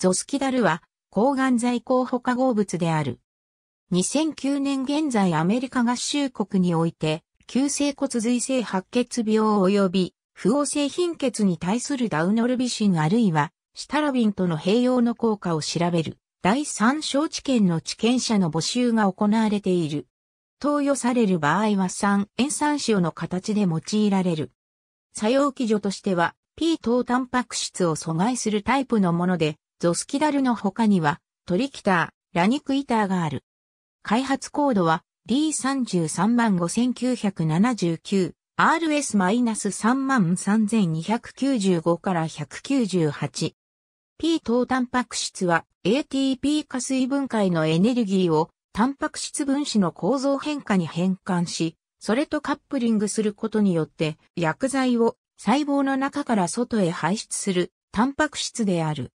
ゾスキダルは、抗がん剤候補化合物である。2009年現在アメリカ合衆国において、急性骨髄性白血病及び不応性貧血に対するダウノルビシンあるいはシタラビンとの併用の効果を調べる第三小知見の知見者の募集が行われている。投与される場合は3塩酸塩の形で用いられる。作用基準としては P 等タンパク質を阻害するタイプのものでゾスキダルの他には、トリキター、ラニクイターがある。開発コードは D335,979、RS-33295 から198。P 等タンパク質は ATP 加水分解のエネルギーをタンパク質分子の構造変化に変換し、それとカップリングすることによって薬剤を細胞の中から外へ排出するタンパク質である。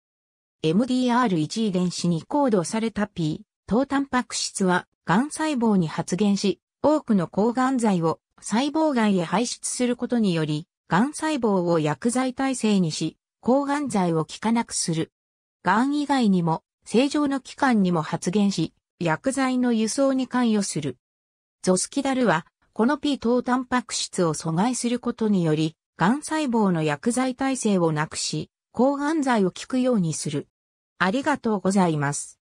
MDR1 遺伝子にコードされた P、糖タンパク質は、癌細胞に発現し、多くの抗がん剤を細胞外へ排出することにより、癌細胞を薬剤耐性にし、抗がん剤を効かなくする。癌以外にも、正常の器官にも発現し、薬剤の輸送に関与する。ゾスキダルは、この P 糖タンパク質を阻害することにより、癌細胞の薬剤耐性をなくし、抗がん剤を効くようにする。ありがとうございます。